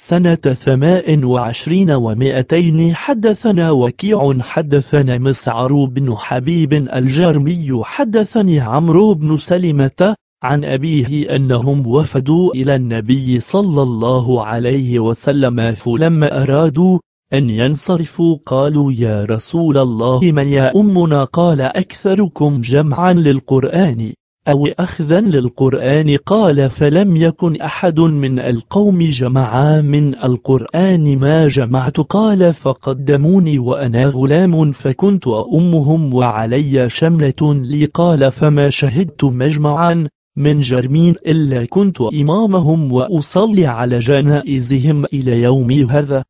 سنة ثماء وعشرين ومائتين حدثنا وكيع حدثنا مسعر بن حبيب الجرمي حدثني عمرو بن سلمة عن أبيه أنهم وفدوا إلى النبي صلى الله عليه وسلم فلما أرادوا أن ينصرفوا قالوا يا رسول الله من يا أمنا قال أكثركم جمعا للقرآن أو أخذا للقرآن قال فلم يكن أحد من القوم جمعا من القرآن ما جمعت قال فقدموني وأنا غلام فكنت أمهم وعلي شملة لي قال فما شهدت مجمعا من جرمين إلا كنت إمامهم وأصلي على جنائزهم إلى يومي هذا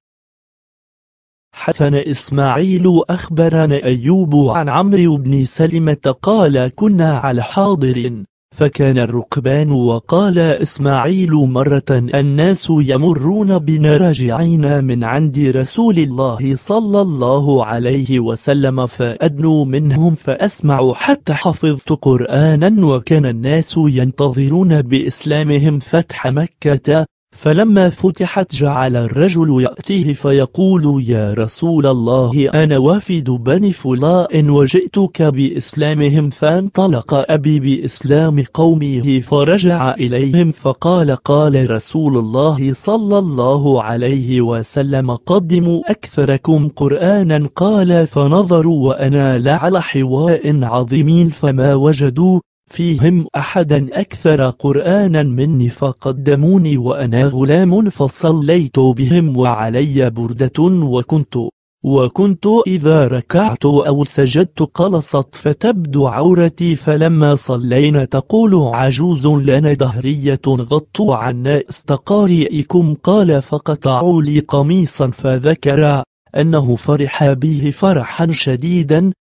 حسن إسماعيل أخبرنا أيوب عن عمرو بن سلمة قال كنا على حاضر فكان الركبان وقال إسماعيل مرة الناس يمرون بنا راجعين من عند رسول الله صلى الله عليه وسلم فأدنوا منهم فأسمع حتى حفظت قرآنا وكان الناس ينتظرون بإسلامهم فتح مكة فلما فتحت جعل الرجل يأتيه فيقول يا رسول الله أنا وافد بني فلاء وجئتك بإسلامهم فانطلق أبي بإسلام قومه فرجع إليهم فقال قال رسول الله صلى الله عليه وسلم قدموا أكثركم قرآنا قال فنظروا وأنا لعلى حواء عظيم فما وجدوا فيهم أحدا أكثر قرآنا مني فقدموني وأنا غلام فصليت بهم وعلي بردة وكنت وكنت إذا ركعت أو سجدت قلصت فتبدو عورتي فلما صلينا تقول عجوز لنا دهرية غطوا عنا استقارئكم قال فقطعوا لي قميصا فذكر أنه فرح به فرحا شديدا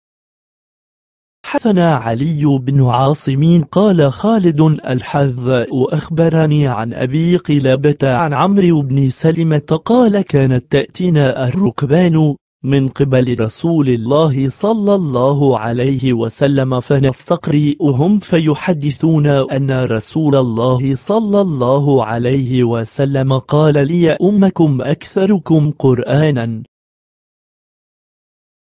حدثنا علي بن عاصم قال خالد الحذ أخبرني عن أبي قلابة عن عمرو بن سلمة قال كانت تأتينا الركبان من قبل رسول الله صلى الله عليه وسلم فنستقرئهم فيحدثون أن رسول الله صلى الله عليه وسلم قال لي أمكم أكثركم قرآنا